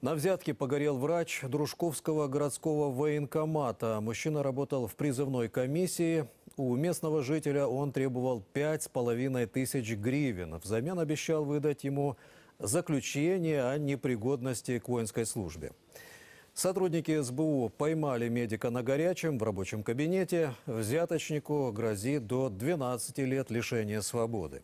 На взятке погорел врач Дружковского городского военкомата. Мужчина работал в призывной комиссии. У местного жителя он требовал пять с половиной тысяч гривен. Взамен обещал выдать ему заключение о непригодности к воинской службе. Сотрудники СБУ поймали медика на горячем в рабочем кабинете. Взяточнику грозит до 12 лет лишения свободы.